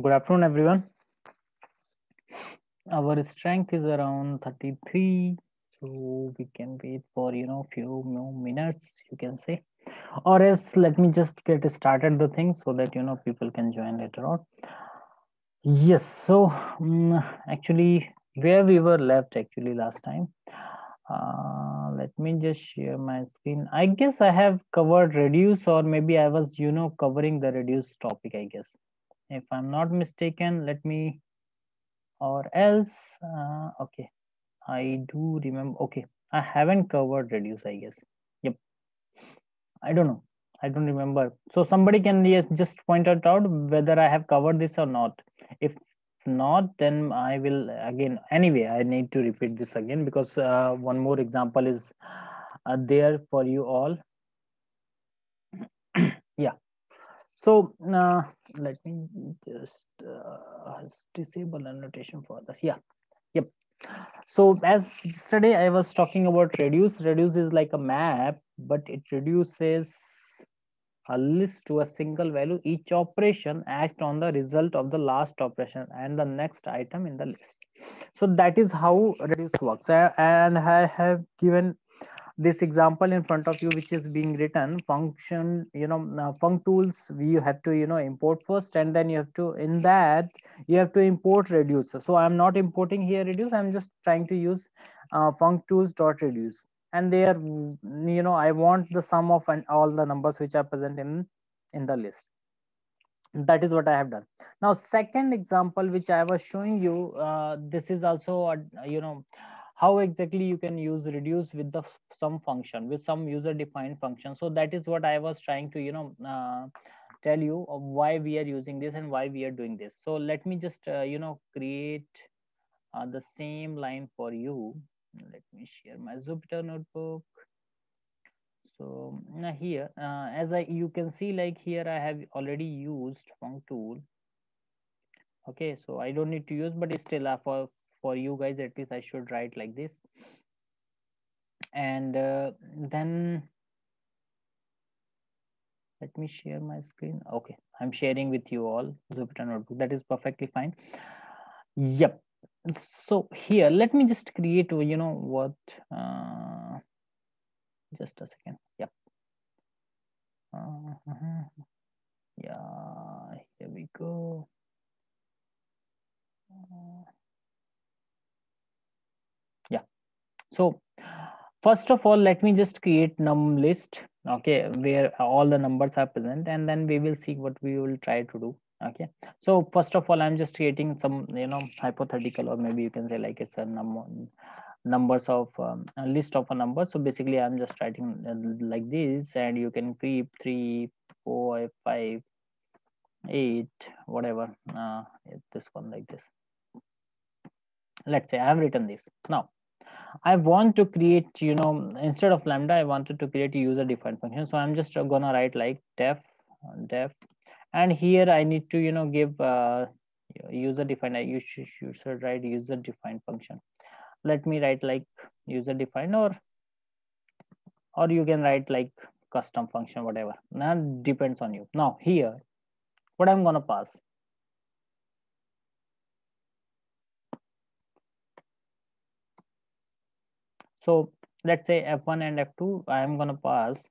good afternoon everyone our strength is around 33 so we can wait for you know few more minutes you can say or else let me just get started the thing so that you know people can join later on yes so um, actually where we were left actually last time uh, let me just share my screen i guess i have covered reduce or maybe i was you know covering the reduce topic i guess if I'm not mistaken, let me, or else, uh, okay, I do remember, okay, I haven't covered reduce, I guess. Yep. I don't know. I don't remember. So somebody can just point it out whether I have covered this or not. If not, then I will again, anyway, I need to repeat this again because uh, one more example is uh, there for you all. yeah. So, uh, let me just uh, disable annotation for this. Yeah. Yep. So as yesterday I was talking about reduce. Reduce is like a map, but it reduces a list to a single value. Each operation acts on the result of the last operation and the next item in the list. So that is how reduce works. And I have given this example in front of you which is being written function you know uh, func tools you have to you know import first and then you have to in that you have to import reduce so i'm not importing here reduce i'm just trying to use uh, func tools dot reduce and there you know i want the sum of and all the numbers which are present in in the list that is what i have done now second example which i was showing you uh, this is also a, uh, you know how exactly you can use reduce with the some function with some user defined function so that is what i was trying to you know uh, tell you of why we are using this and why we are doing this so let me just uh, you know create uh, the same line for you let me share my jupyter notebook so now uh, here uh, as i you can see like here i have already used func tool okay so i don't need to use but still uh, for for you guys at least i should write like this and uh, then let me share my screen okay i'm sharing with you all jupyter notebook that is perfectly fine yep so here let me just create uh, you know what uh, just a second yep uh yeah here we go uh, So first of all, let me just create num list, okay, where all the numbers are present and then we will see what we will try to do. Okay, so first of all, I'm just creating some, you know, hypothetical or maybe you can say like it's a num numbers of um, a list of a number. So basically I'm just writing uh, like this and you can creep three, four, five, eight, whatever, uh, this one like this. Let's say I've written this now I want to create, you know, instead of lambda, I wanted to create a user defined function. So I'm just gonna write like def, def, and here I need to, you know, give uh, user defined. You should, you should write user defined function. Let me write like user defined, or or you can write like custom function, whatever. That depends on you. Now here, what I'm gonna pass So let's say F1 and F2, I am gonna pass.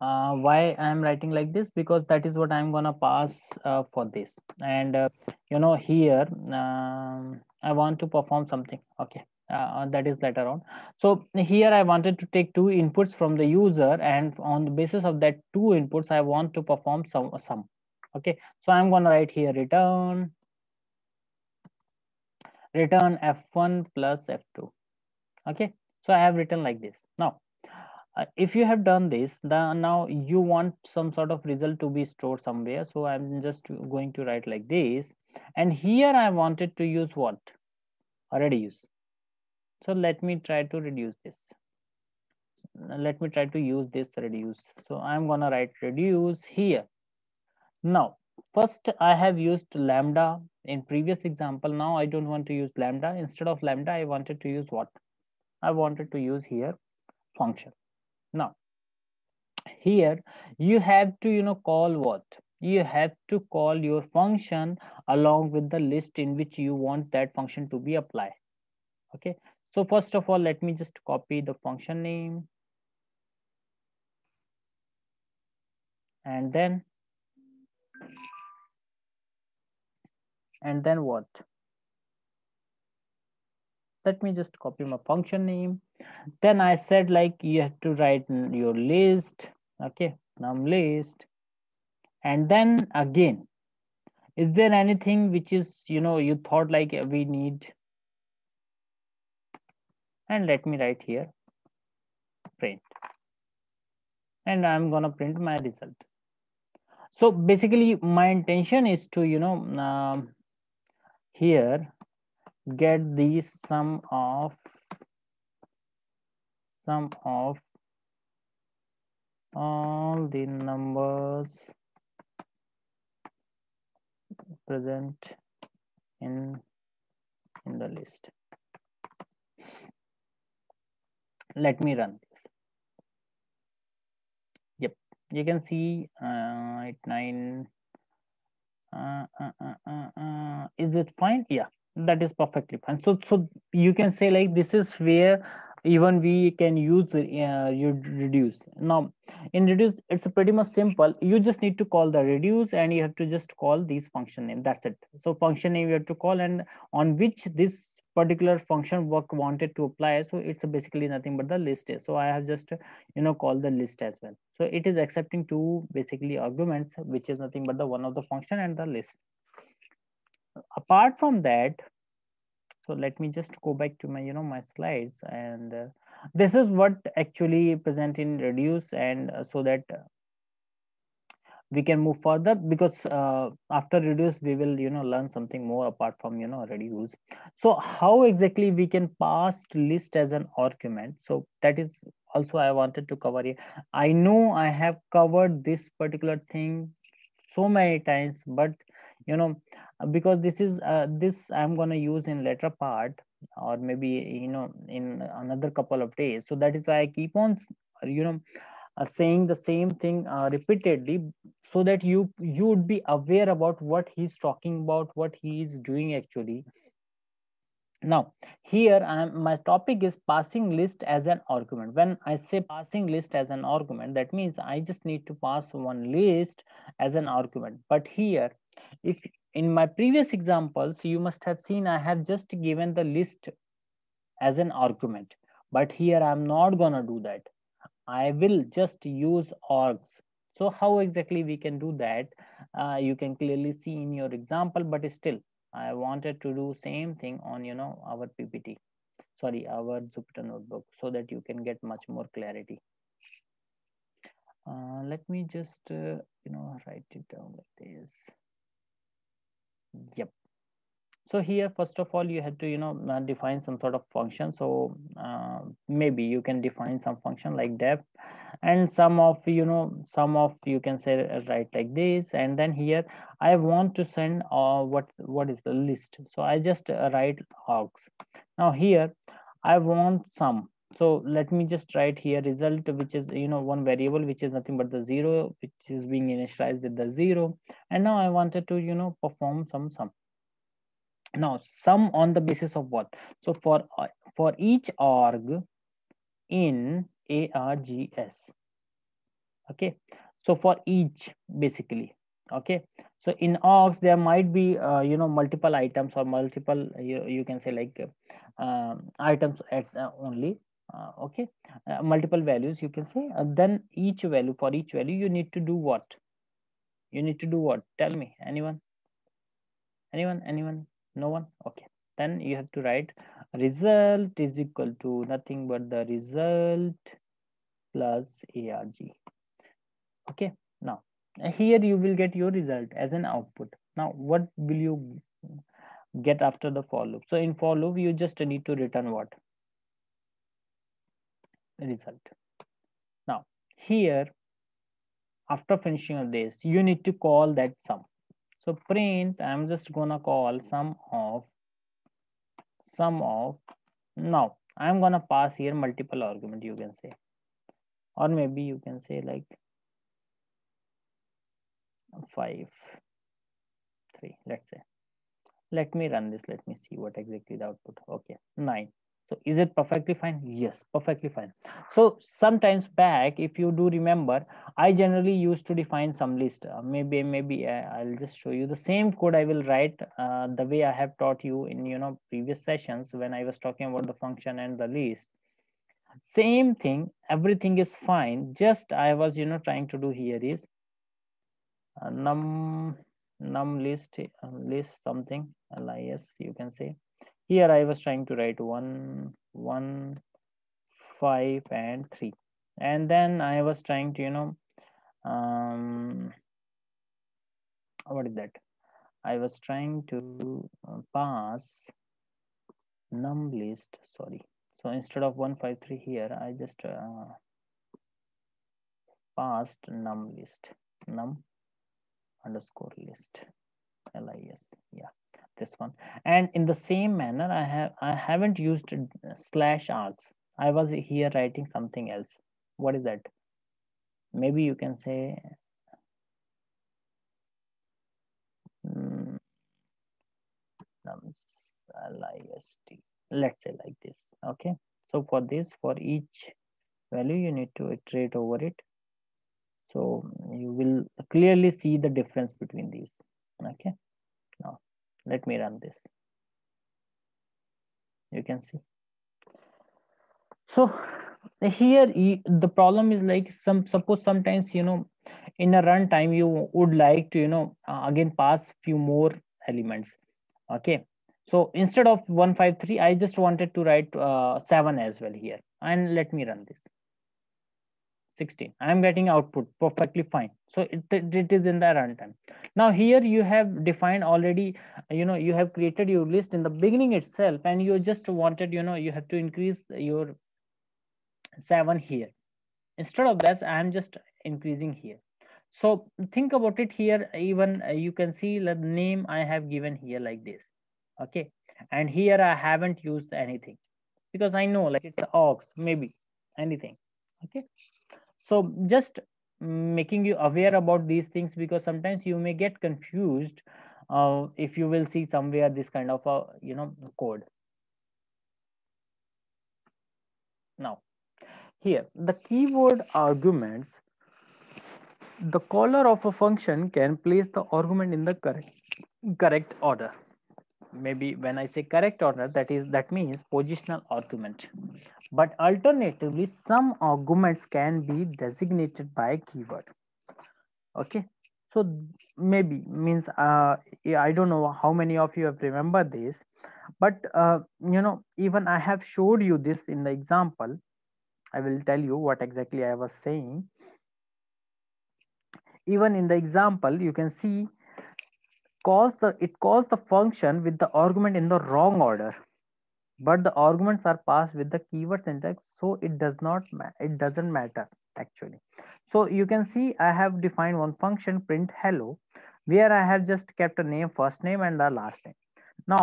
Uh, why I am writing like this? Because that is what I'm gonna pass uh, for this. And uh, you know, here um, I want to perform something. Okay, uh, uh, that is later on. So here I wanted to take two inputs from the user, and on the basis of that two inputs, I want to perform some sum. Okay, so I'm gonna write here return return f1 plus f2 okay so i have written like this now uh, if you have done this then now you want some sort of result to be stored somewhere so i'm just going to write like this and here i wanted to use what a reduce so let me try to reduce this let me try to use this reduce so i'm gonna write reduce here now first I have used lambda in previous example. Now I don't want to use lambda. Instead of lambda, I wanted to use what? I wanted to use here function. Now, here you have to, you know, call what? You have to call your function along with the list in which you want that function to be applied. Okay. So first of all, let me just copy the function name. And then and then what? Let me just copy my function name. Then I said like you have to write your list. Okay, num list. And then again, is there anything which is, you know, you thought like we need? And let me write here, print. And I'm gonna print my result so basically my intention is to you know um, here get the sum of sum of all the numbers present in in the list let me run this yep you can see uh, at 9 uh uh, uh, uh, uh, is it fine yeah that is perfectly fine so so you can say like this is where even we can use uh, reduce now in reduce it's pretty much simple you just need to call the reduce and you have to just call these function name that's it so function name you have to call and on which this particular function work wanted to apply so it's basically nothing but the list so i have just you know called the list as well so it is accepting two basically arguments which is nothing but the one of the function and the list apart from that so let me just go back to my you know my slides and uh, this is what actually present in reduce and uh, so that uh, we can move further because uh, after reduce we will you know learn something more apart from you know already rules so how exactly we can pass list as an argument so that is also i wanted to cover here i know i have covered this particular thing so many times but you know because this is uh, this i'm going to use in later part or maybe you know in another couple of days so that is why i keep on you know uh, saying the same thing uh, repeatedly so that you you would be aware about what he's talking about what he is doing actually now here am, my topic is passing list as an argument when i say passing list as an argument that means i just need to pass one list as an argument but here if in my previous examples you must have seen i have just given the list as an argument but here i'm not gonna do that I will just use orgs. So how exactly we can do that? Uh, you can clearly see in your example, but still I wanted to do same thing on, you know, our PPT, sorry, our Jupyter notebook so that you can get much more clarity. Uh, let me just, uh, you know, write it down like this. Yep so here first of all you had to you know uh, define some sort of function so uh, maybe you can define some function like depth and some of you know some of you can say uh, right like this and then here i want to send uh, what what is the list so i just uh, write hogs now here i want some so let me just write here result which is you know one variable which is nothing but the zero which is being initialized with the zero and now i wanted to you know perform some sum now sum on the basis of what so for uh, for each arg in args okay so for each basically okay so in args there might be uh, you know multiple items or multiple you, you can say like um, uh, items x only uh, okay uh, multiple values you can say uh, then each value for each value you need to do what you need to do what tell me anyone anyone anyone no one okay then you have to write result is equal to nothing but the result plus arg okay now here you will get your result as an output now what will you get after the for loop so in for loop you just need to return what result now here after finishing of this you need to call that sum so print, I'm just gonna call sum of, sum of, now I'm gonna pass here multiple argument you can say, or maybe you can say like five, three, let's say. Let me run this, let me see what exactly the output, okay, nine. So is it perfectly fine? Yes, perfectly fine. So sometimes back, if you do remember, I generally used to define some list. Uh, maybe maybe uh, I'll just show you the same code I will write uh, the way I have taught you in you know previous sessions when I was talking about the function and the list. Same thing, everything is fine. Just I was you know trying to do here is uh, num num list uh, list something lis you can say here i was trying to write one, one, five, and 3 and then i was trying to you know um what is that i was trying to uh, pass num list sorry so instead of 153 here i just uh, passed num list num underscore list lis yeah this one and in the same manner i have i haven't used uh, slash args i was here writing something else what is that maybe you can say mm, list let's say like this okay so for this for each value you need to iterate over it so mm, you will clearly see the difference between these okay now let me run this. You can see. So here the problem is like some suppose sometimes you know in a runtime you would like to you know uh, again pass few more elements okay so instead of 153 i just wanted to write uh, 7 as well here and let me run this 16 i am getting output perfectly fine so it, it is in the runtime now here you have defined already you know you have created your list in the beginning itself and you just wanted you know you have to increase your seven here instead of that i am just increasing here so think about it here even uh, you can see the name i have given here like this okay and here i haven't used anything because i know like it's aux maybe anything okay so just making you aware about these things because sometimes you may get confused uh, if you will see somewhere this kind of a you know code now here the keyword arguments the caller of a function can place the argument in the correct correct order maybe when I say correct order, that is that means positional argument. But alternatively, some arguments can be designated by keyword. Okay, so maybe means uh, I don't know how many of you have remembered this, but uh, you know even I have showed you this in the example. I will tell you what exactly I was saying. Even in the example, you can see calls the it calls the function with the argument in the wrong order but the arguments are passed with the keyword syntax so it does not it doesn't matter actually so you can see i have defined one function print hello where i have just kept a name first name and the last name now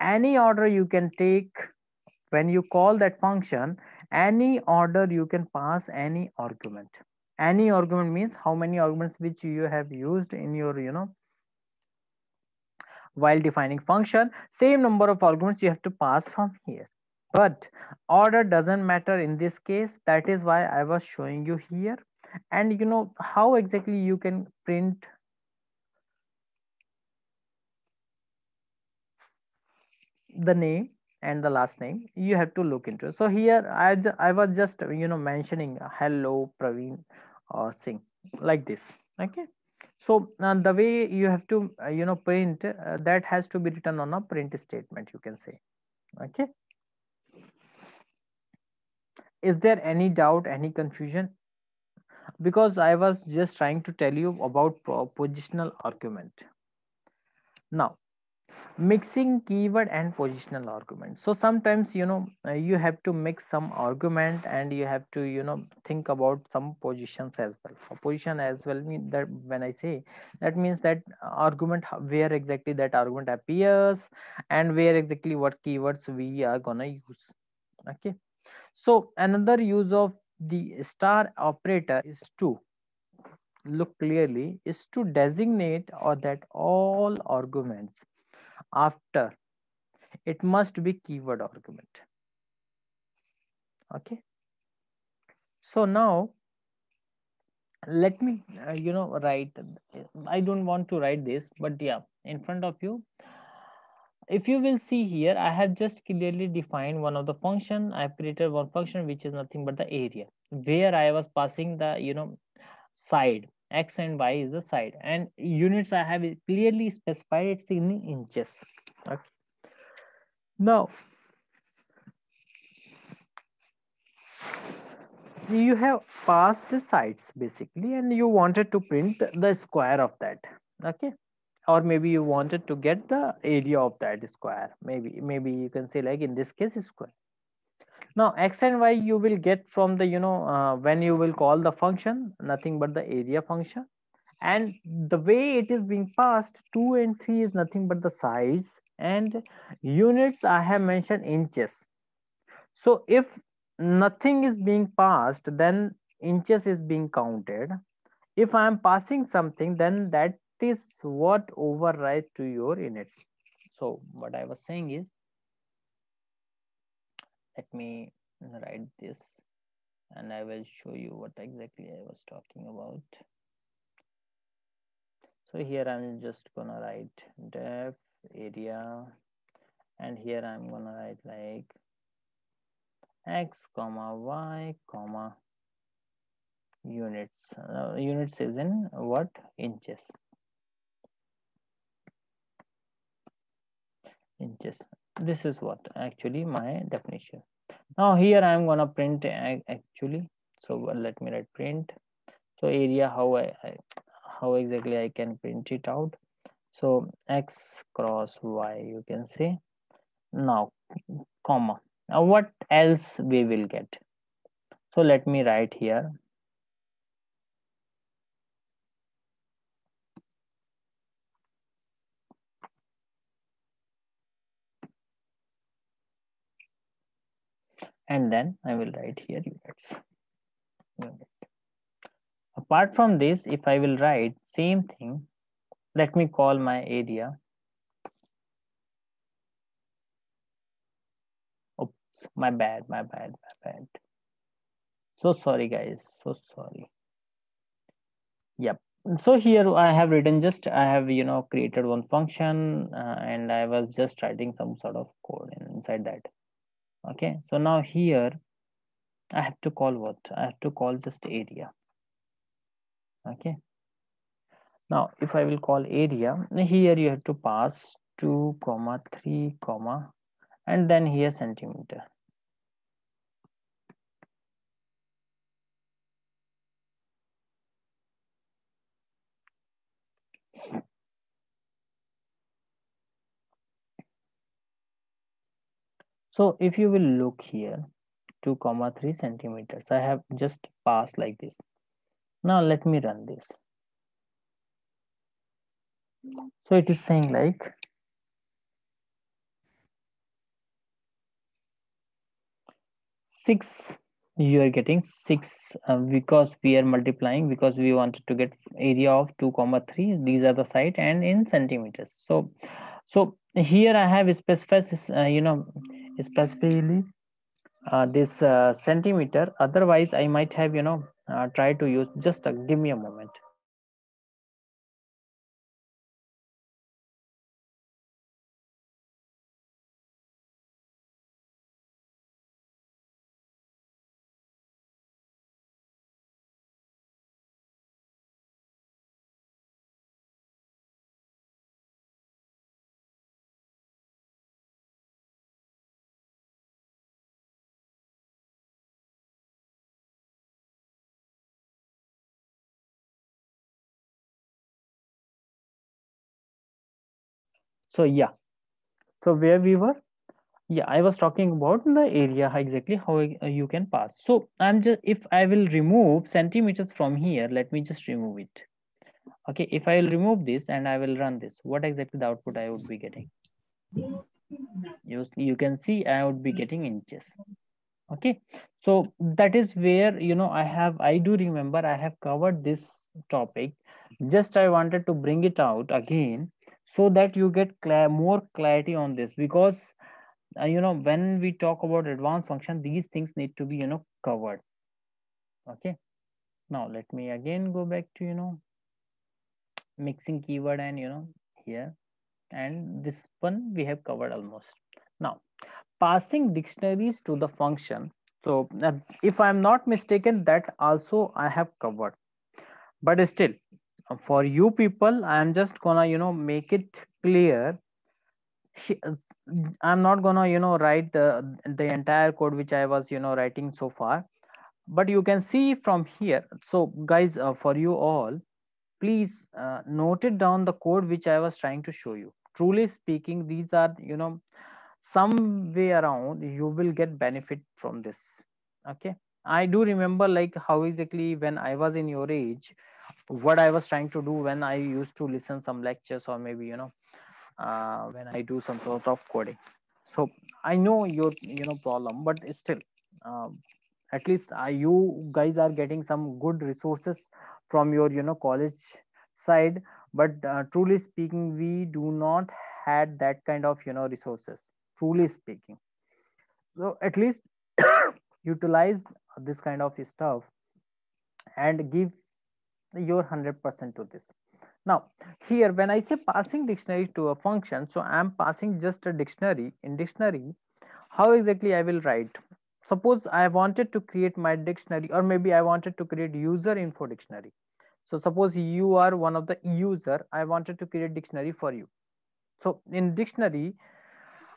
any order you can take when you call that function any order you can pass any argument any argument means how many arguments which you have used in your you know while defining function, same number of arguments you have to pass from here. But order doesn't matter in this case. That is why I was showing you here. And you know how exactly you can print the name and the last name you have to look into so here i i was just you know mentioning uh, hello praveen or uh, thing like this okay so uh, the way you have to uh, you know print uh, that has to be written on a print statement you can say okay is there any doubt any confusion because i was just trying to tell you about positional argument now mixing keyword and positional argument so sometimes you know uh, you have to mix some argument and you have to you know think about some positions as well a position as well mean that when i say that means that argument where exactly that argument appears and where exactly what keywords we are gonna use okay so another use of the star operator is to look clearly is to designate or that all arguments after it must be keyword argument okay so now let me uh, you know write i don't want to write this but yeah in front of you if you will see here i have just clearly defined one of the function i have created one function which is nothing but the area where i was passing the you know side x and y is the side and units i have clearly specified it's in inches okay now you have passed the sides basically and you wanted to print the square of that okay or maybe you wanted to get the area of that square maybe maybe you can say like in this case square now x and y you will get from the, you know, uh, when you will call the function, nothing but the area function. And the way it is being passed, 2 and 3 is nothing but the size and units I have mentioned inches. So if nothing is being passed, then inches is being counted. If I am passing something, then that is what overrides to your units So what I was saying is let me write this and I will show you what exactly I was talking about. So here I'm just gonna write depth area and here I'm gonna write like x comma y comma units uh, units is in what inches inches this is what actually my definition now here i'm gonna print actually so let me write print so area how I, I how exactly i can print it out so x cross y you can say now comma now what else we will get so let me write here and then I will write here units. Apart from this, if I will write same thing, let me call my area. Oops, my bad, my bad, my bad. So sorry guys, so sorry. Yep, so here I have written just, I have, you know, created one function uh, and I was just writing some sort of code inside that okay so now here i have to call what i have to call just area okay now if i will call area here you have to pass 2 comma 3 comma and then here centimeter so if you will look here 2 comma 3 centimeters i have just passed like this now let me run this so it is saying like six you are getting six uh, because we are multiplying because we wanted to get area of 2 comma 3 these are the site and in centimeters so so here i have specified uh, you know specifically uh, this uh, centimeter otherwise i might have you know uh, tried to use just uh, give me a moment so yeah so where we were yeah i was talking about the area exactly how uh, you can pass so i'm just if i will remove centimeters from here let me just remove it okay if i will remove this and i will run this what exactly the output i would be getting you, you can see i would be getting inches okay so that is where you know i have i do remember i have covered this topic just i wanted to bring it out again so that you get cl more clarity on this because uh, you know when we talk about advanced function these things need to be you know covered okay now let me again go back to you know mixing keyword and you know here and this one we have covered almost now passing dictionaries to the function so uh, if i'm not mistaken that also i have covered but still uh, for you people i'm just gonna you know make it clear uh, i'm not gonna you know write the, the entire code which i was you know writing so far but you can see from here so guys uh, for you all please uh, note it down the code which i was trying to show you truly speaking these are you know some way around you will get benefit from this okay i do remember like how exactly when i was in your age what i was trying to do when i used to listen some lectures or maybe you know uh, when i do some sort of coding so i know your you know problem but still um, at least uh, you guys are getting some good resources from your you know college side but uh, truly speaking we do not had that kind of you know resources truly speaking so at least utilize this kind of stuff and give your 100% to this. Now, here when I say passing dictionary to a function, so I am passing just a dictionary. In dictionary, how exactly I will write? Suppose I wanted to create my dictionary or maybe I wanted to create user info dictionary. So suppose you are one of the user, I wanted to create dictionary for you. So in dictionary,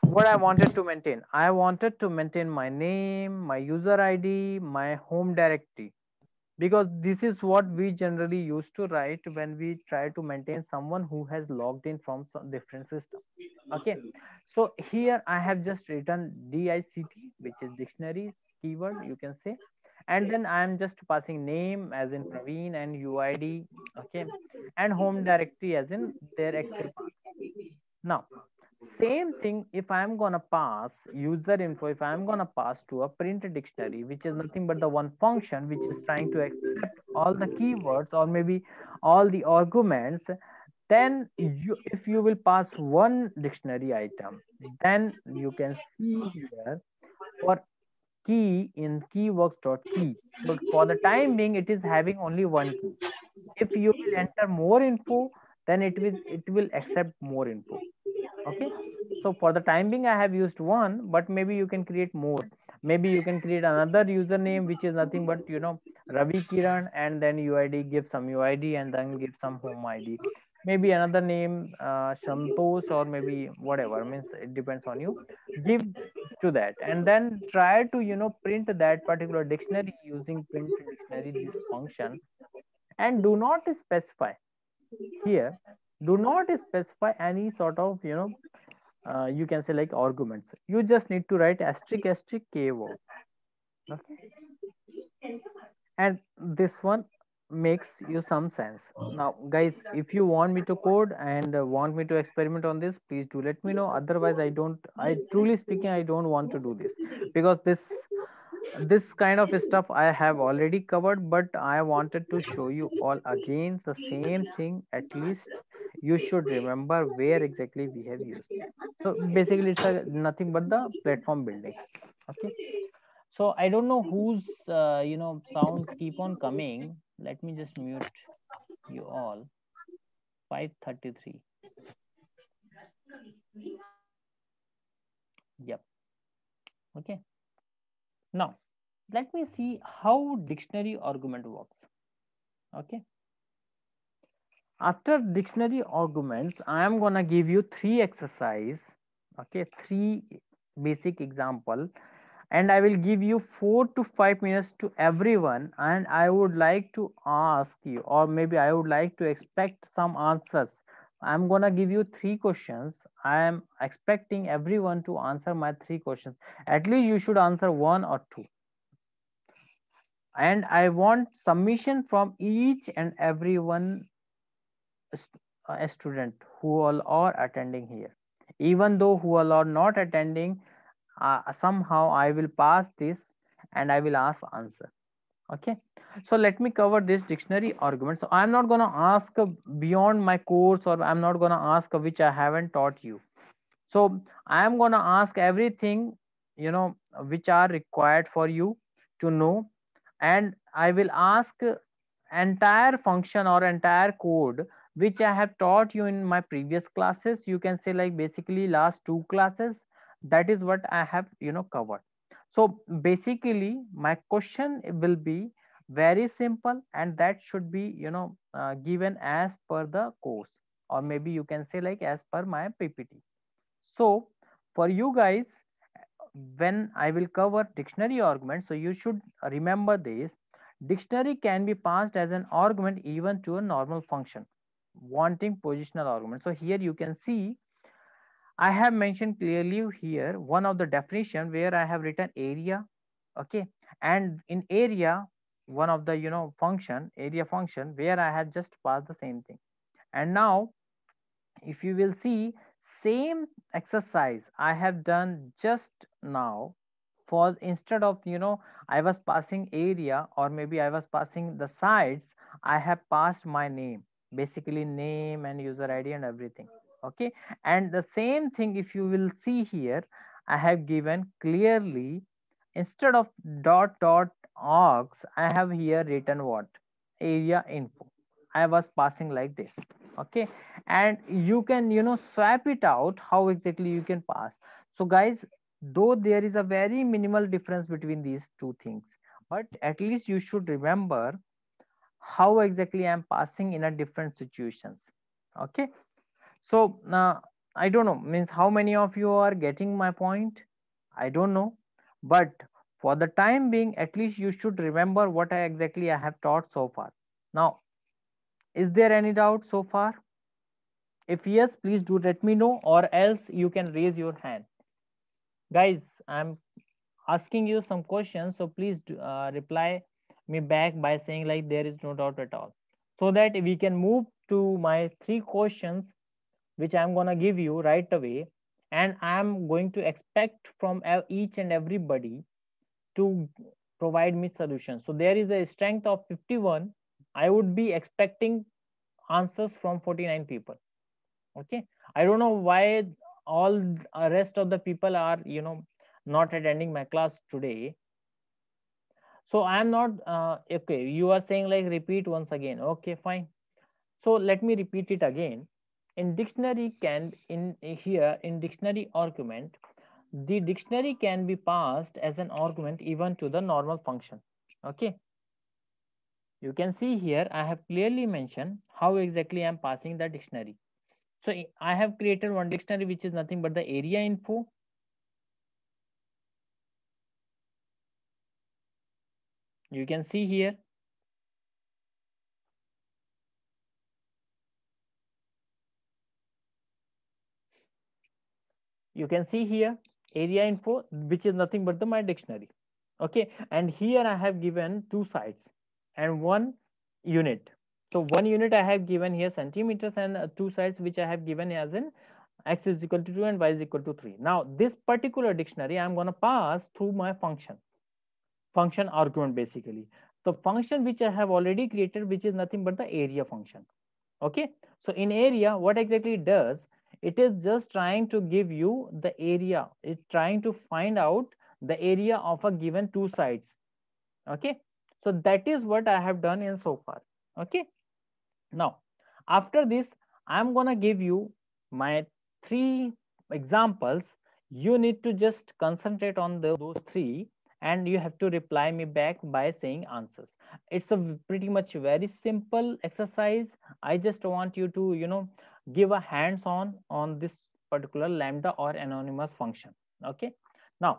what I wanted to maintain, I wanted to maintain my name, my user ID, my home directory because this is what we generally used to write when we try to maintain someone who has logged in from some different system okay so here i have just written dict which is dictionary keyword you can say and then i am just passing name as in praveen and uid okay and home directory as in their actual path. now same thing if I'm gonna pass user info, if I'm gonna pass to a print dictionary, which is nothing but the one function which is trying to accept all the keywords or maybe all the arguments, then you, if you will pass one dictionary item, then you can see here for key in keyworks.key. But for the time being, it is having only one key. If you will enter more info, then it will it will accept more input okay so for the time being i have used one but maybe you can create more maybe you can create another username which is nothing but you know ravi kiran and then uid give some uid and then give some home id maybe another name uh, santosh or maybe whatever means it depends on you give to that and then try to you know print that particular dictionary using print dictionary this function and do not specify here do not specify any sort of you know uh, you can say like arguments you just need to write asterisk asterisk keyword okay. and this one makes you some sense now guys if you want me to code and uh, want me to experiment on this please do let me know otherwise i don't i truly speaking i don't want to do this because this this kind of stuff i have already covered but i wanted to show you all again the same thing at least you should remember where exactly we have used so basically it's a, nothing but the platform building okay so i don't know whose uh, you know sound keep on coming let me just mute you all 533 yep okay now, let me see how dictionary argument works. Okay. After dictionary arguments, I am gonna give you three exercise, okay, three basic example, and I will give you four to five minutes to everyone. And I would like to ask you, or maybe I would like to expect some answers I'm gonna give you three questions. I am expecting everyone to answer my three questions. At least you should answer one or two. And I want submission from each and everyone a uh, student who all are attending here. Even though who all are not attending, uh, somehow I will pass this and I will ask answer. Okay. So let me cover this dictionary argument. So I'm not going to ask beyond my course or I'm not going to ask which I haven't taught you. So I'm going to ask everything, you know, which are required for you to know. And I will ask entire function or entire code which I have taught you in my previous classes. You can say like basically last two classes. That is what I have, you know, covered. So basically my question will be very simple and that should be you know uh, given as per the course or maybe you can say like as per my ppt so for you guys when i will cover dictionary argument so you should remember this dictionary can be passed as an argument even to a normal function wanting positional argument so here you can see i have mentioned clearly here one of the definition where i have written area okay and in area one of the you know function area function where i had just passed the same thing and now if you will see same exercise i have done just now for instead of you know i was passing area or maybe i was passing the sides i have passed my name basically name and user id and everything okay and the same thing if you will see here i have given clearly instead of dot dot ox, I have here written what? Area info. I was passing like this. Okay. And you can, you know, swap it out how exactly you can pass. So guys, though there is a very minimal difference between these two things, but at least you should remember how exactly I'm passing in a different situations. Okay. So now uh, I don't know means how many of you are getting my point. I don't know, but for the time being, at least you should remember what I exactly I have taught so far. Now, is there any doubt so far? If yes, please do let me know or else you can raise your hand. Guys, I'm asking you some questions. So please do, uh, reply me back by saying like there is no doubt at all. So that we can move to my three questions which I'm going to give you right away. And I'm going to expect from each and everybody to provide me solutions. So there is a strength of 51. I would be expecting answers from 49 people. Okay. I don't know why all rest of the people are, you know, not attending my class today. So I'm not, uh, okay, you are saying like repeat once again. Okay, fine. So let me repeat it again. In dictionary can, in here, in dictionary argument, the dictionary can be passed as an argument even to the normal function. Okay. You can see here, I have clearly mentioned how exactly I'm passing the dictionary. So I have created one dictionary, which is nothing but the area info. You can see here. You can see here area info, which is nothing but the my dictionary. Okay. And here I have given two sides and one unit. So one unit I have given here centimeters and uh, two sides which I have given as in x is equal to 2 and y is equal to 3. Now this particular dictionary I'm going to pass through my function, function argument basically. The function which I have already created which is nothing but the area function. Okay. So in area what exactly it does it is just trying to give you the area. It's trying to find out the area of a given two sides. Okay. So that is what I have done in so far. Okay. Now, after this, I'm going to give you my three examples. You need to just concentrate on the, those three and you have to reply me back by saying answers. It's a pretty much very simple exercise. I just want you to, you know, give a hands on on this particular lambda or anonymous function okay now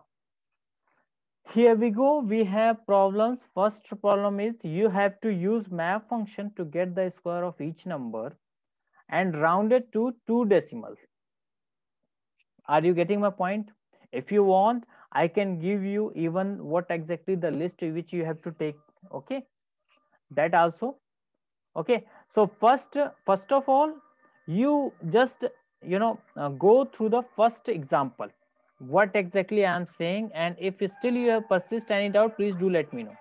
here we go we have problems first problem is you have to use map function to get the square of each number and round it to two decimal are you getting my point if you want i can give you even what exactly the list which you have to take okay that also okay so first first of all you just you know uh, go through the first example what exactly i am saying and if still you persist any doubt please do let me know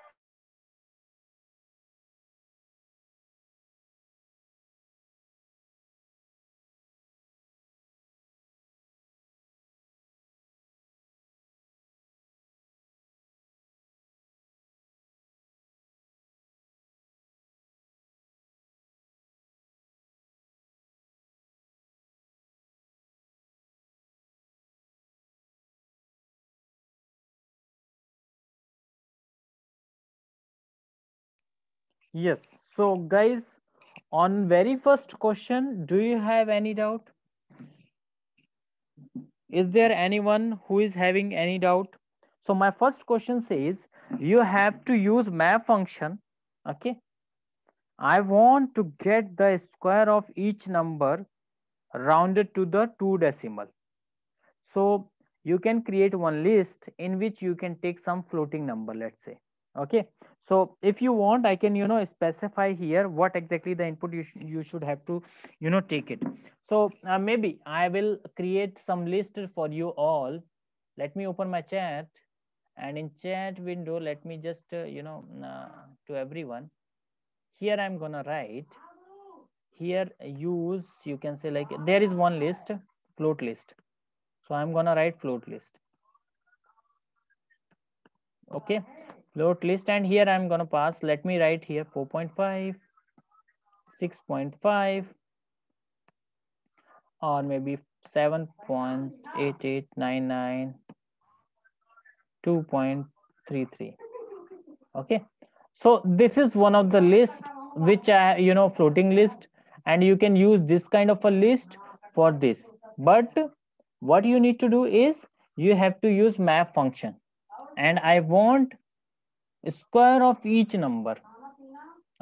Yes. So guys, on very first question, do you have any doubt? Is there anyone who is having any doubt? So my first question says, you have to use map function. Okay. I want to get the square of each number rounded to the two decimal. So you can create one list in which you can take some floating number, let's say okay so if you want i can you know specify here what exactly the input you, sh you should have to you know take it so uh, maybe i will create some list for you all let me open my chat and in chat window let me just uh, you know mm, uh, to everyone here i'm gonna write here use you can say like there is one list float list so i'm gonna write float list okay load list and here I'm going to pass, let me write here 4.5, 6.5 or maybe 7.8899, 2.33. Okay. So this is one of the list which I, you know, floating list and you can use this kind of a list for this. But what you need to do is you have to use map function and I want square of each number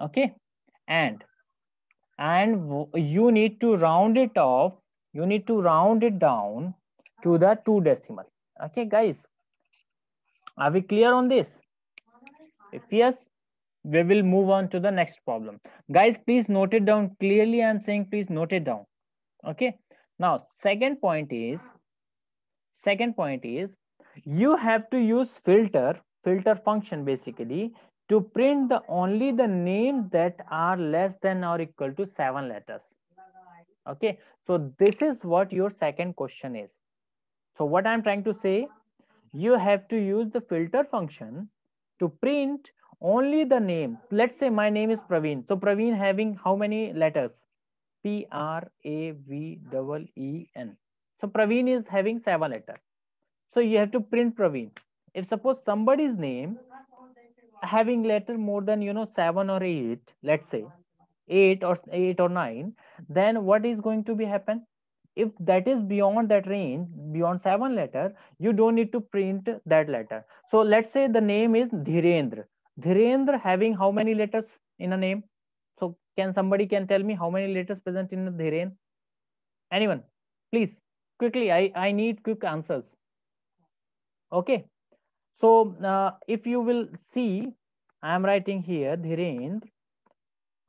okay and and you need to round it off you need to round it down to the two decimal okay guys are we clear on this if yes we will move on to the next problem guys please note it down clearly i'm saying please note it down okay now second point is second point is you have to use filter filter function basically to print the only the name that are less than or equal to seven letters okay so this is what your second question is so what i'm trying to say you have to use the filter function to print only the name let's say my name is praveen so praveen having how many letters p r a v so praveen is having seven letters. so you have to print praveen if suppose somebody's name having letter more than you know seven or eight let's say eight or eight or nine then what is going to be happen if that is beyond that range beyond seven letter you don't need to print that letter so let's say the name is dhirendra dhirendra having how many letters in a name so can somebody can tell me how many letters present in dhirendra anyone please quickly i i need quick answers okay so uh, if you will see, I am writing here Dhirend.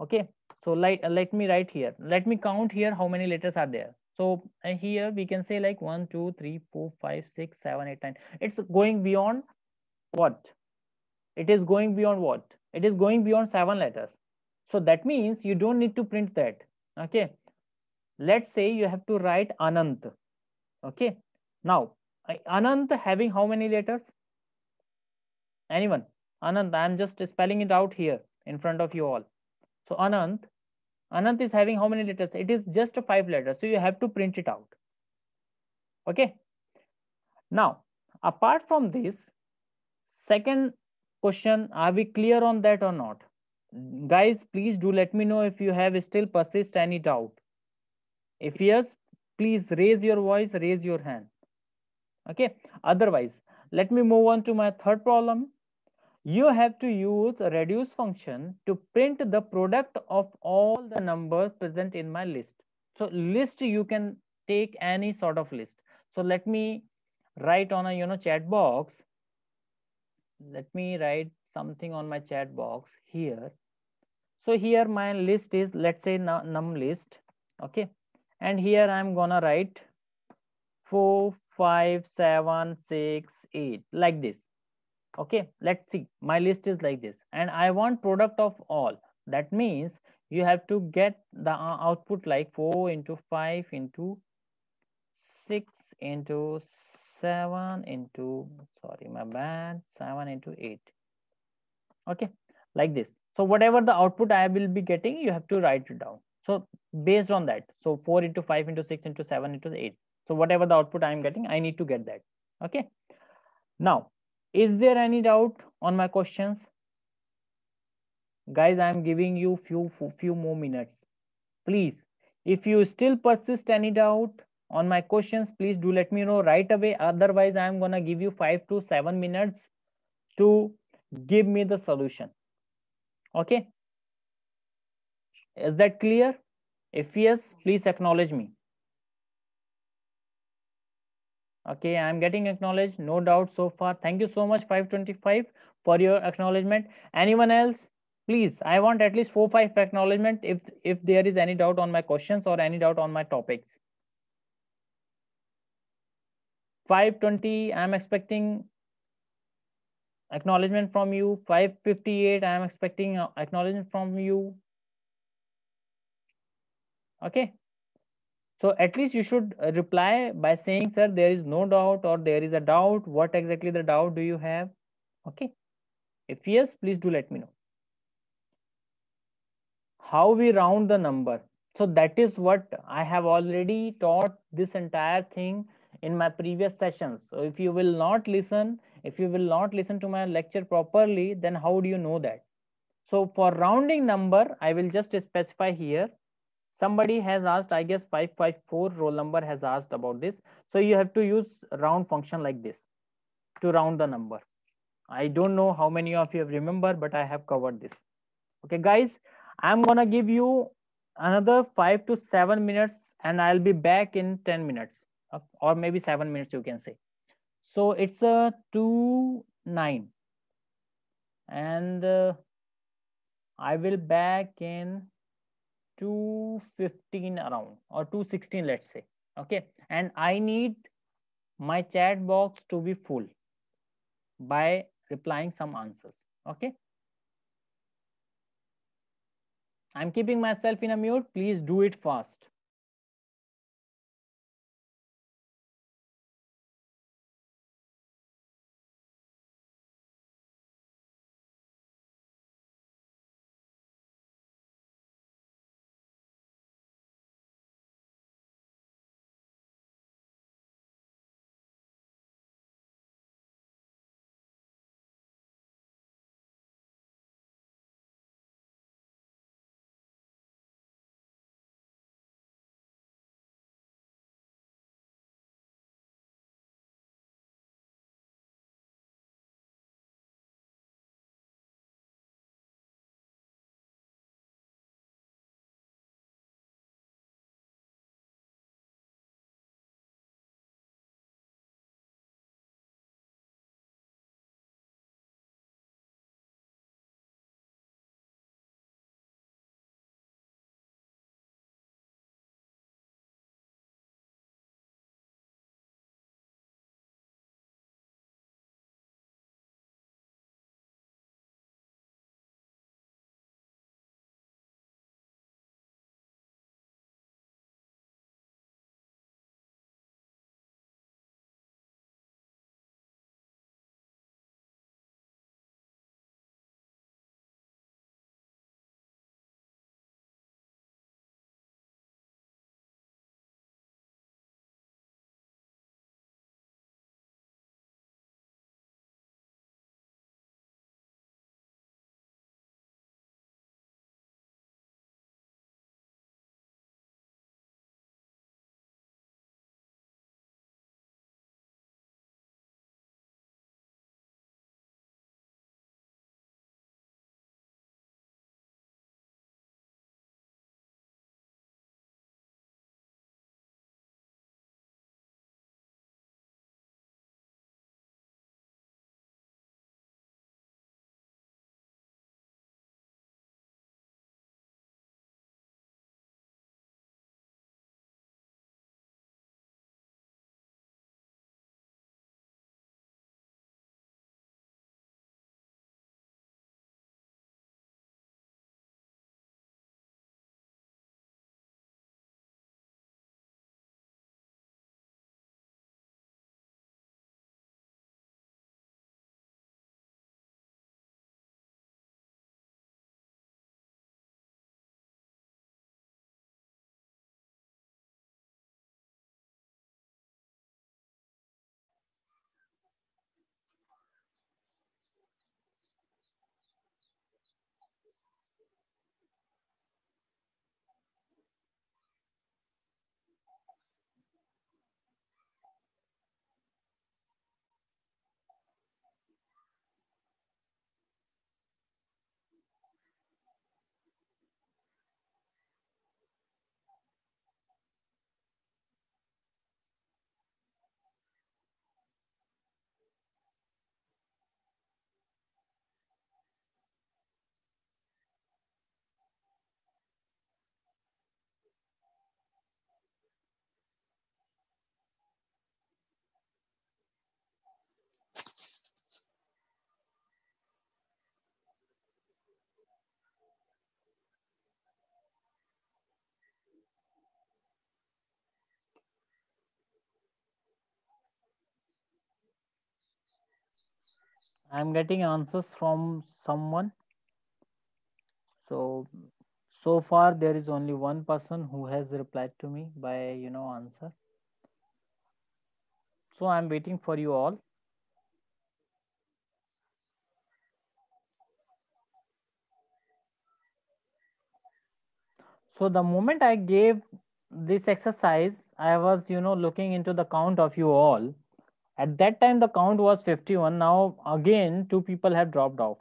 Okay. So let uh, let me write here. Let me count here how many letters are there. So uh, here we can say like 1, 2, 3, 4, 5, 6, 7, 8, 9. It's going beyond what? It is going beyond what? It is going beyond 7 letters. So that means you don't need to print that. Okay. Let's say you have to write Anant. Okay. Now, Anant having how many letters? Anyone? Anant, I'm just spelling it out here in front of you all. So Anant, Anant is having how many letters? It is just five letters. So you have to print it out. Okay. Now, apart from this, second question, are we clear on that or not? Guys, please do let me know if you have still persist any doubt. If yes, please raise your voice, raise your hand. Okay. Otherwise, let me move on to my third problem you have to use a reduce function to print the product of all the numbers present in my list. So list, you can take any sort of list. So let me write on a you know chat box. Let me write something on my chat box here. So here my list is, let's say num list, okay? And here I'm gonna write four, five, seven, six, eight, like this okay let's see my list is like this and i want product of all that means you have to get the uh, output like 4 into 5 into 6 into 7 into sorry my bad 7 into 8 okay like this so whatever the output i will be getting you have to write it down so based on that so 4 into 5 into 6 into 7 into 8 so whatever the output i am getting i need to get that okay now is there any doubt on my questions? Guys, I am giving you few, few more minutes. Please, if you still persist any doubt on my questions, please do let me know right away. Otherwise, I am going to give you five to seven minutes to give me the solution. Okay. Is that clear? If yes, please acknowledge me. Okay, I'm getting acknowledged. No doubt so far. Thank you so much, 525, for your acknowledgement. Anyone else? Please, I want at least four, five acknowledgement if, if there is any doubt on my questions or any doubt on my topics. 520, I'm expecting acknowledgement from you. 558, I'm expecting uh, acknowledgement from you. Okay, so at least you should uh, reply by saying, sir, there is no doubt or there is a doubt. What exactly the doubt do you have? Okay. If yes, please do let me know. How we round the number. So that is what I have already taught this entire thing in my previous sessions. So if you will not listen, if you will not listen to my lecture properly, then how do you know that? So for rounding number, I will just specify here somebody has asked i guess 554 roll number has asked about this so you have to use round function like this to round the number i don't know how many of you have remember but i have covered this okay guys i'm gonna give you another five to seven minutes and i'll be back in 10 minutes uh, or maybe seven minutes you can say so it's a two nine and uh, i will back in 215 around or 216 let's say okay and i need my chat box to be full by replying some answers okay i'm keeping myself in a mute please do it fast I'm getting answers from someone. So, so far there is only one person who has replied to me by, you know, answer. So I'm waiting for you all. So the moment I gave this exercise, I was, you know, looking into the count of you all. At that time, the count was 51. Now, again, two people have dropped off.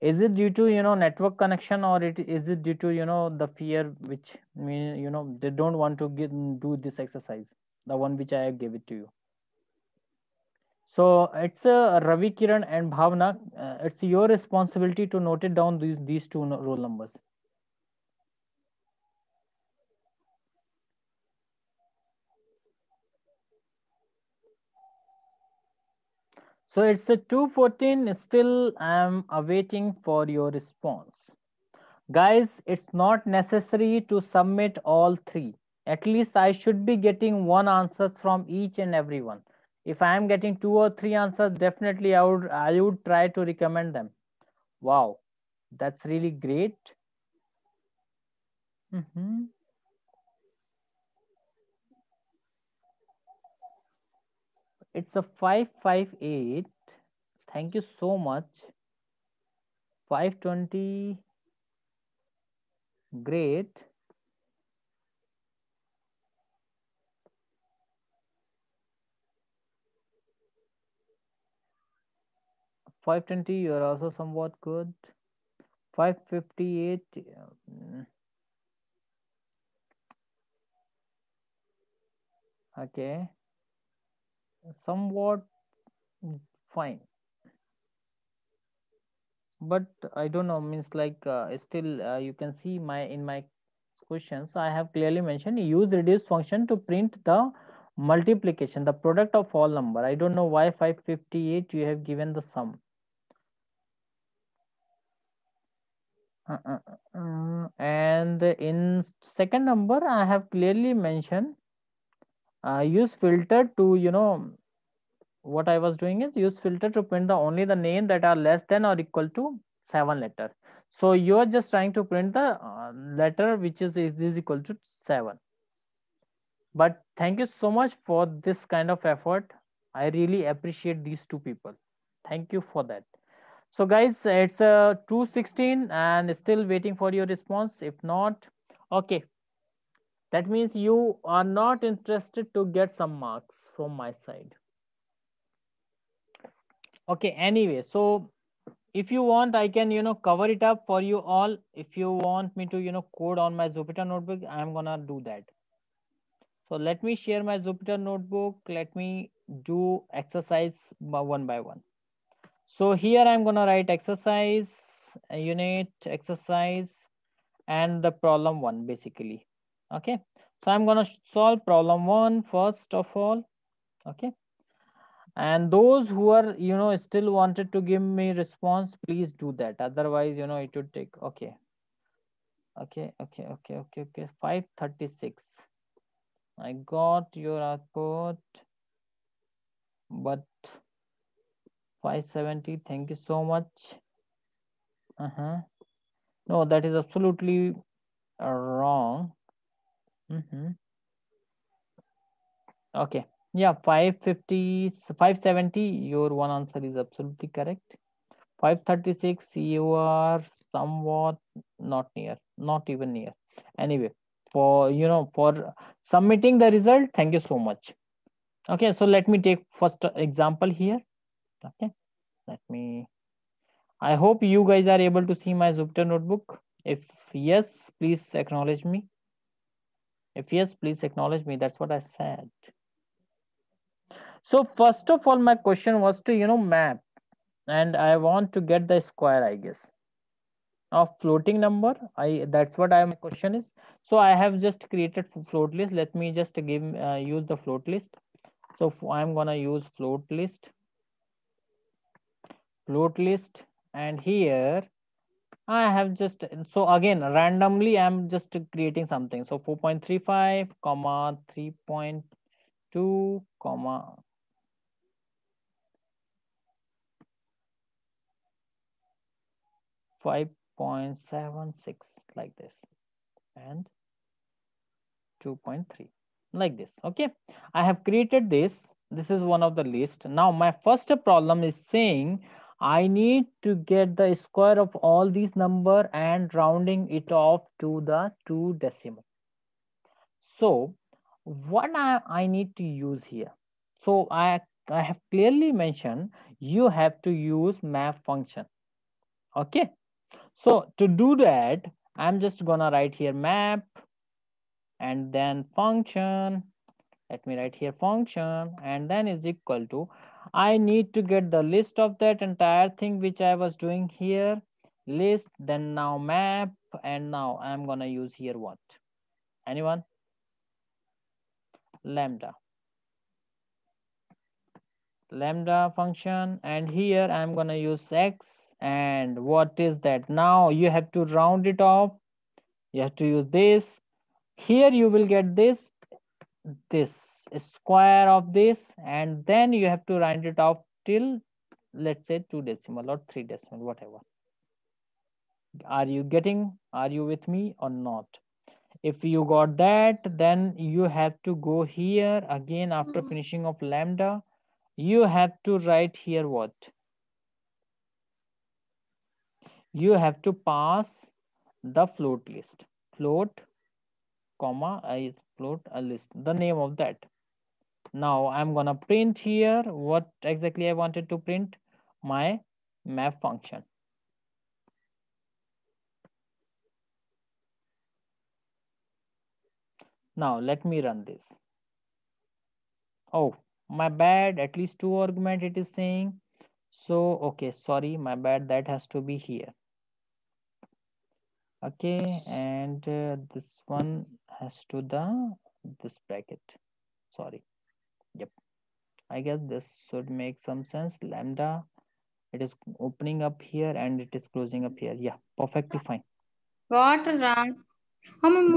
Is it due to, you know, network connection or it is it due to, you know, the fear which, mean you know, they don't want to get, do this exercise, the one which I gave it to you. So it's uh, Ravi Kiran and Bhavna. Uh, it's your responsibility to note it down these, these two roll numbers. So it's a 214, still I'm awaiting for your response. Guys, it's not necessary to submit all three. At least I should be getting one answer from each and everyone. If I am getting two or three answers, definitely I would, I would try to recommend them. Wow, that's really great. Mm -hmm. It's a 558. Thank you so much. 520. Great. Five twenty, you are also somewhat good. Five fifty eight. Mm. Okay somewhat fine but i don't know means like uh, still uh, you can see my in my questions i have clearly mentioned use reduce function to print the multiplication the product of all number i don't know why 558 you have given the sum uh, uh, uh, uh, and in second number i have clearly mentioned uh, use filter to, you know, what I was doing is use filter to print the only the name that are less than or equal to seven letter. So you are just trying to print the uh, letter which is, is this equal to seven. But thank you so much for this kind of effort. I really appreciate these two people. Thank you for that. So guys, it's uh, 216 and still waiting for your response. If not, okay. That means you are not interested to get some marks from my side. Okay, anyway, so if you want, I can, you know, cover it up for you all. If you want me to, you know, code on my Jupyter notebook, I'm gonna do that. So let me share my Jupyter notebook. Let me do exercise one by one. So here I'm gonna write exercise, unit, exercise, and the problem one basically. Okay, so I'm gonna solve problem one first of all. Okay, and those who are you know still wanted to give me response, please do that. Otherwise, you know it would take. Okay, okay, okay, okay, okay, okay. Five thirty-six. I got your output, but 570 thank you so much uh-huh no that is absolutely uh, wrong Mm -hmm. Okay. Yeah, 550, 570, your one answer is absolutely correct. 536, you are somewhat not near, not even near. Anyway, for, you know, for submitting the result, thank you so much. Okay, so let me take first example here. Okay, let me, I hope you guys are able to see my Jupyter notebook. If yes, please acknowledge me. If yes, please acknowledge me. That's what I said. So first of all, my question was to, you know, map. And I want to get the square, I guess. Of floating number, I that's what I my question is. So I have just created float list. Let me just give uh, use the float list. So I'm gonna use float list. Float list, and here I have just, so again, randomly, I'm just creating something. So 4.35, comma 3.2, comma. Five point seven six like this, and two point three like this. Okay, I have created this. This is one of the list. Now my first problem is saying I need to get the square of all these number and rounding it off to the two decimal. So what I, I need to use here? So I, I have clearly mentioned you have to use map function. Okay. So to do that, I'm just gonna write here map and then function. Let me write here function and then is equal to I need to get the list of that entire thing which I was doing here. List, then now map, and now I'm gonna use here what? Anyone? Lambda. Lambda function, and here I'm gonna use x, and what is that? Now you have to round it off. You have to use this. Here you will get this, this square of this and then you have to round it off till let's say two decimal or three decimal whatever are you getting are you with me or not if you got that then you have to go here again after mm-hmm. finishing of lambda you have to write here what you have to pass the float list float comma uh, upload a list, the name of that. Now I'm gonna print here what exactly I wanted to print, my map function. Now let me run this. Oh, my bad, at least two argument it is saying. So, okay, sorry, my bad, that has to be here okay and uh, this one has to the this bracket sorry yep i guess this should make some sense lambda it is opening up here and it is closing up here yeah perfectly fine what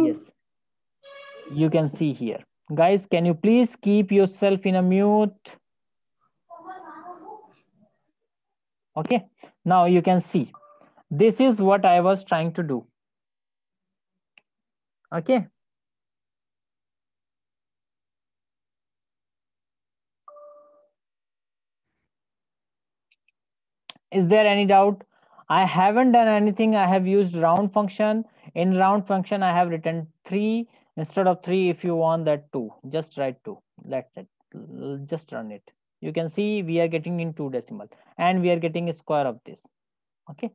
yes you can see here guys can you please keep yourself in a mute okay now you can see this is what i was trying to do Okay. Is there any doubt? I haven't done anything. I have used round function. In round function, I have written three instead of three. If you want that two, just write two. That's it. Just run it. You can see we are getting in two decimal and we are getting a square of this. Okay.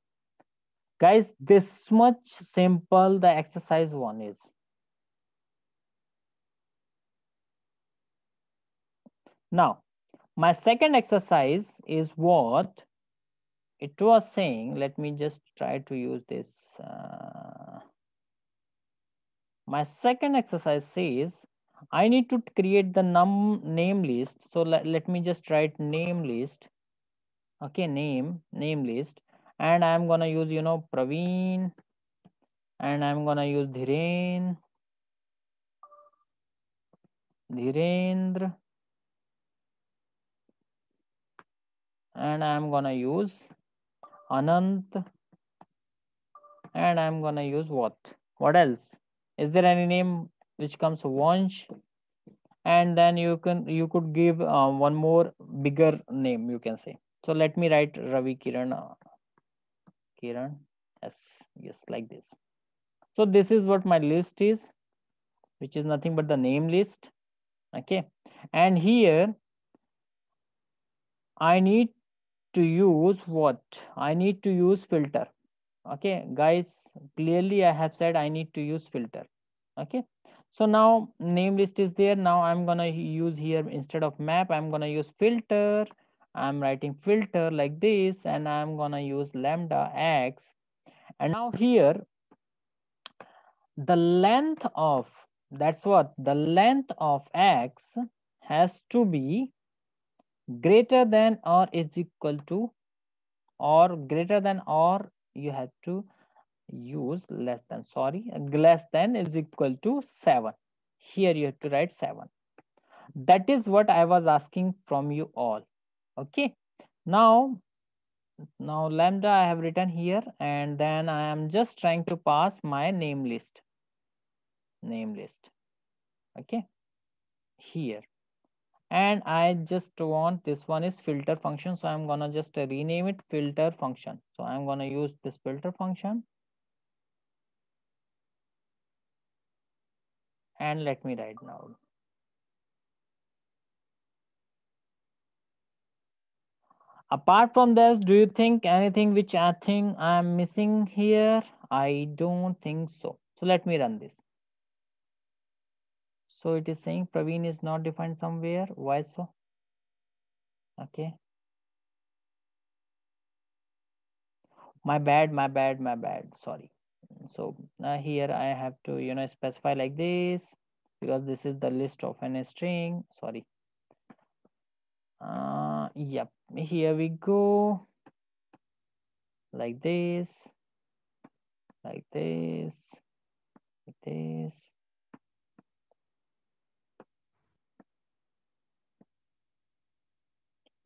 Guys, this much simple the exercise one is. Now, my second exercise is what it was saying. Let me just try to use this. Uh, my second exercise says I need to create the num name list. So let, let me just write name list. Okay, name, name list and i'm gonna use you know praveen and i'm gonna use dhiren dhirendra and i'm gonna use anant and i'm gonna use what what else is there any name which comes Vansh? and then you can you could give uh, one more bigger name you can say so let me write ravi kiran uh, Kiran. Yes, just like this. So this is what my list is, which is nothing but the name list. Okay. And here I need to use what? I need to use filter. Okay, guys, clearly I have said I need to use filter. Okay. So now name list is there. Now I'm going to use here instead of map, I'm going to use filter I'm writing filter like this and I'm gonna use lambda x. And now here, the length of, that's what, the length of x has to be greater than or is equal to or greater than or you have to use less than, sorry, less than is equal to seven. Here you have to write seven. That is what I was asking from you all okay now now lambda i have written here and then i am just trying to pass my name list name list okay here and i just want this one is filter function so i'm gonna just rename it filter function so i'm gonna use this filter function and let me write now apart from this do you think anything which i think i'm missing here i don't think so so let me run this so it is saying praveen is not defined somewhere why so okay my bad my bad my bad sorry so now uh, here i have to you know specify like this because this is the list of an string sorry uh, yep here we go like this like this like this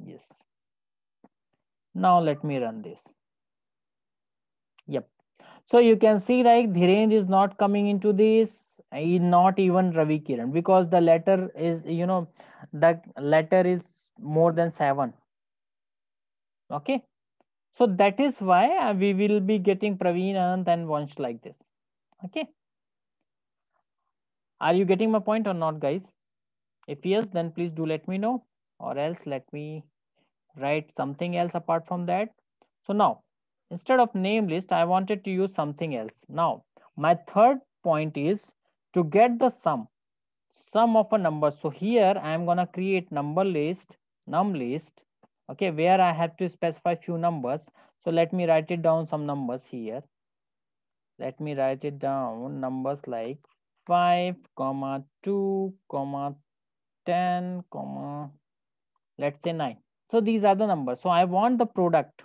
yes now let me run this yep so you can see like Dhiren is not coming into this eh, not even Ravi Kiran because the letter is you know the letter is more than 7 okay so that is why uh, we will be getting Praveen, Anand and Vansh like this. Okay. Are you getting my point or not guys? If yes, then please do let me know or else let me write something else apart from that. So now instead of name list, I wanted to use something else. Now my third point is to get the sum sum of a number. So here I am going to create number list, num list, okay, where I have to specify few numbers. So let me write it down some numbers here. Let me write it down numbers like 5, comma 2, comma 10, comma, let's say 9. So these are the numbers. So I want the product.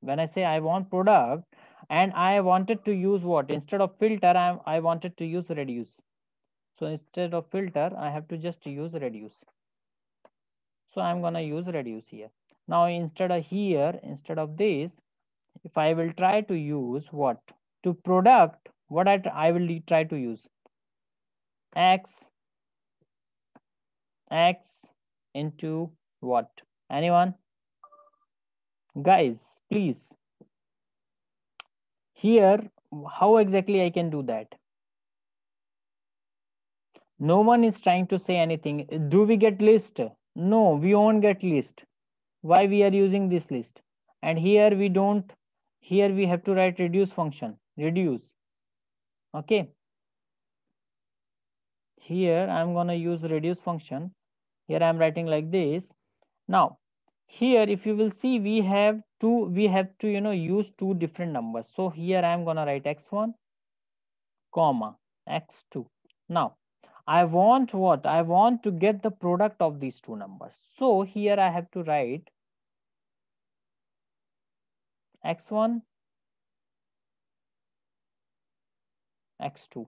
When I say I want product and I wanted to use what? Instead of filter, I, I wanted to use reduce. So instead of filter, I have to just use reduce. So I'm going to use reduce here. Now, instead of here, instead of this, if I will try to use what? To product, what I, I will try to use? X, X into what? Anyone? Guys, please. Here, how exactly I can do that? no one is trying to say anything do we get list no we won't get list why we are using this list and here we don't here we have to write reduce function reduce okay here i'm going to use reduce function here i'm writing like this now here if you will see we have two we have to you know use two different numbers so here i am going to write x1 comma x2 now I want what? I want to get the product of these two numbers. So here I have to write x1, x2.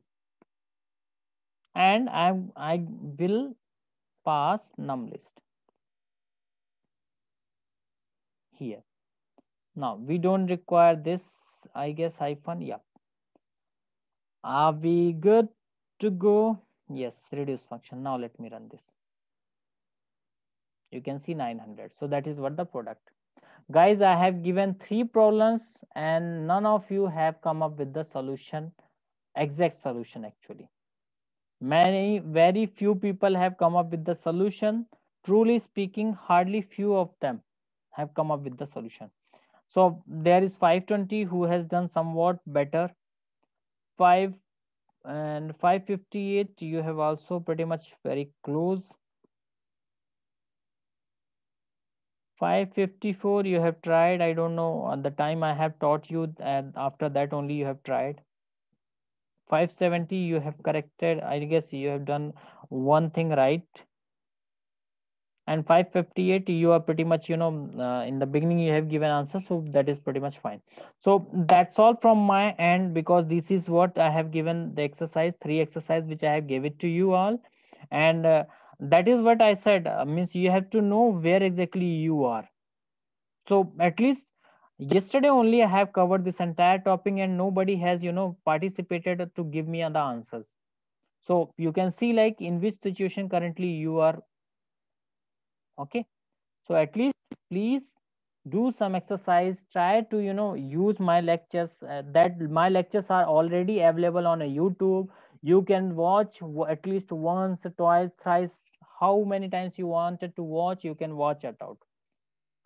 And I, I will pass num list here. Now we don't require this, I guess hyphen, yeah. Are we good to go? Yes, reduce function. Now let me run this. You can see 900. So that is what the product. Guys, I have given three problems and none of you have come up with the solution, exact solution actually. Many, very few people have come up with the solution. Truly speaking, hardly few of them have come up with the solution. So there is 520 who has done somewhat better. 5 and 558 you have also pretty much very close 554 you have tried i don't know the time i have taught you and after that only you have tried 570 you have corrected i guess you have done one thing right and 558 you are pretty much you know mm, uh, in the beginning you have given answer so that is pretty much fine so that's all from my end because this is what i have given the exercise three exercise which i have gave it to you all and uh, that is what i said uh, means you have to know where exactly you are so at least yesterday only i have covered this entire topic and nobody has you know participated to give me the answers so you can see like in which situation currently you are okay so at least please do some exercise try to you know use my lectures uh, that my lectures are already available on a youtube you can watch at least once twice thrice how many times you wanted to watch you can watch it out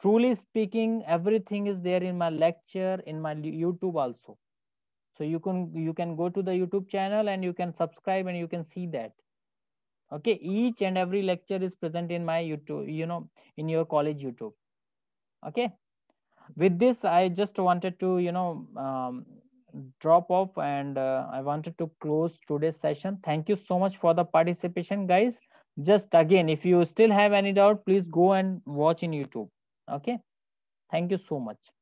truly speaking everything is there in my lecture in my youtube also so you can you can go to the youtube channel and you can subscribe and you can see that okay each and every lecture is present in my youtube you know in your college youtube okay with this i just wanted to you know um, drop off and uh, i wanted to close today's session thank you so much for the participation guys just again if you still have any doubt please go and watch in youtube okay thank you so much